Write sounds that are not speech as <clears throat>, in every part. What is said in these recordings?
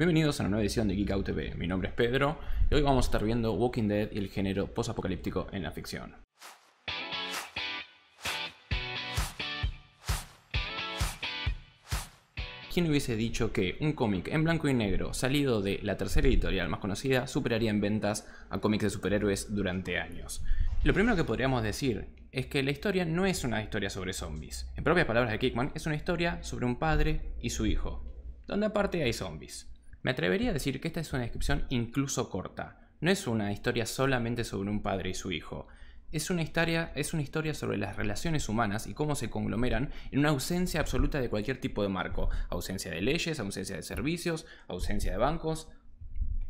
Bienvenidos a una nueva edición de Geek Out TV. Mi nombre es Pedro y hoy vamos a estar viendo Walking Dead y el género posapocalíptico en la ficción. ¿Quién hubiese dicho que un cómic en blanco y negro salido de la tercera editorial más conocida superaría en ventas a cómics de superhéroes durante años? Lo primero que podríamos decir es que la historia no es una historia sobre zombies. En propias palabras de Kickman, es una historia sobre un padre y su hijo, donde aparte hay zombies. Me atrevería a decir que esta es una descripción incluso corta. No es una historia solamente sobre un padre y su hijo. Es una, historia, sobre las relaciones humanas y cómo se conglomeran en una ausencia absoluta de cualquier tipo de marco. Ausencia de leyes, ausencia de servicios, ausencia de bancos,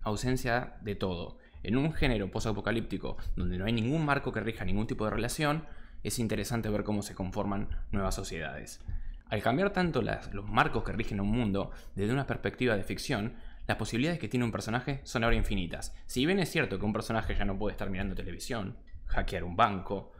ausencia de todo. En un género posapocalíptico donde no hay ningún marco que rija ningún tipo de relación, es interesante ver cómo se conforman nuevas sociedades. Al cambiar tanto los marcos que rigen un mundo desde una perspectiva de ficción, las posibilidades que tiene un personaje son ahora infinitas. Si bien es cierto que un personaje ya no puede estar mirando televisión, hackear un banco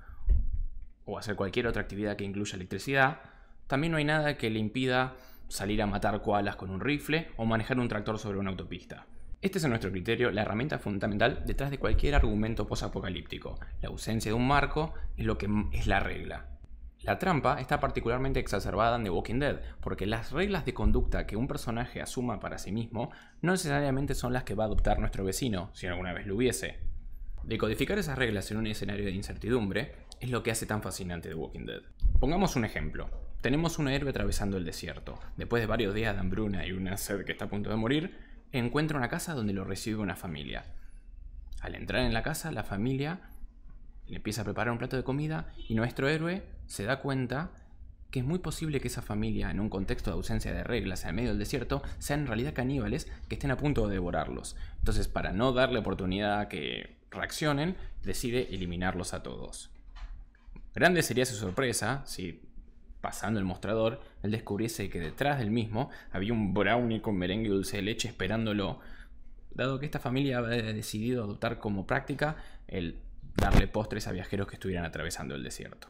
o hacer cualquier otra actividad que incluya electricidad, también no hay nada que le impida salir a matar koalas con un rifle o manejar un tractor sobre una autopista. Este es a nuestro criterio la herramienta fundamental detrás de cualquier argumento posapocalíptico. La ausencia de un marco es lo que es la regla. La trampa está particularmente exacerbada en The Walking Dead, porque las reglas de conducta que un personaje asuma para sí mismo no necesariamente son las que va a adoptar nuestro vecino, si alguna vez lo hubiese. Decodificar esas reglas en un escenario de incertidumbre es lo que hace tan fascinante The Walking Dead. Pongamos un ejemplo. Tenemos un héroe atravesando el desierto. Después de varios días de hambruna y una sed que está a punto de morir, encuentra una casa donde lo recibe una familia. Al entrar en la casa, la familia empieza a preparar un plato de comida y nuestro héroe se da cuenta que es muy posible que esa familia, en un contexto de ausencia de reglas en medio del desierto, sean en realidad caníbales que estén a punto de devorarlos. Entonces, para no darle oportunidad a que reaccionen, decide eliminarlos a todos. Grande sería su sorpresa si, pasando el mostrador, él descubriese que detrás del mismo había un brownie con merengue y dulce de leche esperándolo, dado que esta familia había decidido adoptar como práctica el darle postres a viajeros que estuvieran atravesando el desierto.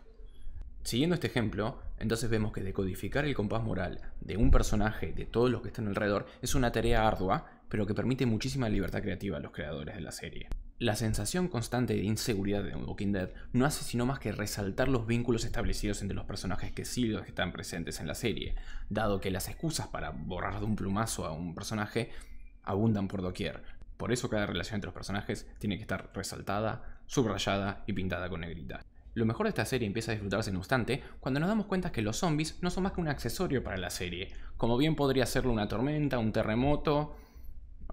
Siguiendo este ejemplo, entonces vemos que decodificar el compás moral de un personaje, de todos los que están alrededor, es una tarea ardua, pero que permite muchísima libertad creativa a los creadores de la serie. La sensación constante de inseguridad de Walking Dead no hace sino más que resaltar los vínculos establecidos entre los personajes que sí los están presentes en la serie, dado que las excusas para borrar de un plumazo a un personaje abundan por doquier. Por eso cada relación entre los personajes tiene que estar resaltada, subrayada y pintada con negrita. Lo mejor de esta serie empieza a disfrutarse no obstante cuando nos damos cuenta que los zombies no son más que un accesorio para la serie, como bien podría serlo una tormenta, un terremoto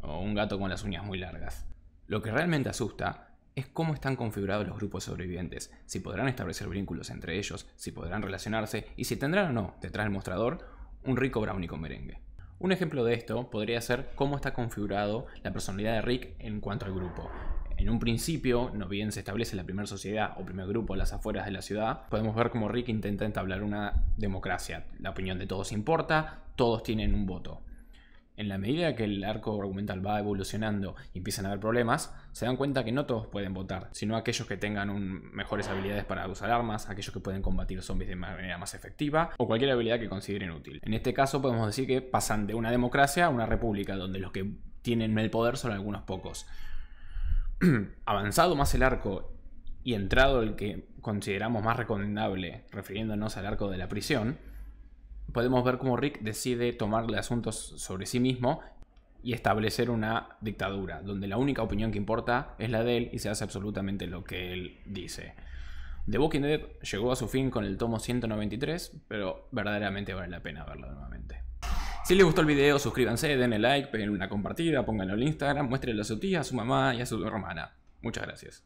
o un gato con las uñas muy largas. Lo que realmente asusta es cómo están configurados los grupos sobrevivientes, si podrán establecer vínculos entre ellos, si podrán relacionarse y si tendrán o no, detrás del mostrador, un rico brownie con merengue. Un ejemplo de esto podría ser cómo está configurado la personalidad de Rick en cuanto al grupo. En un principio, no bien se establece la primera sociedad o primer grupo a las afueras de la ciudad, podemos ver cómo Rick intenta entablar una democracia. La opinión de todos importa, todos tienen un voto. En la medida que el arco argumental va evolucionando y empiezan a haber problemas, se dan cuenta que no todos pueden votar, sino aquellos que tengan mejores habilidades para usar armas, aquellos que pueden combatir zombies de manera más efectiva, o cualquier habilidad que consideren útil. En este caso podemos decir que pasan de una democracia a una república, donde los que tienen el poder son algunos pocos. <clears throat> avanzado más el arco y entrado el que consideramos más recomendable, refiriéndonos al arco de la prisión, podemos ver cómo Rick decide tomarle asuntos sobre sí mismo y establecer una dictadura, donde la única opinión que importa es la de él y se hace absolutamente lo que él dice. The Walking Dead llegó a su fin con el tomo 193, pero verdaderamente vale la pena verlo nuevamente. Si les gustó el video, suscríbanse, denle like, peguen una compartida, pónganlo en Instagram, muéstrenlo a su tía, a su mamá y a su hermana. Muchas gracias.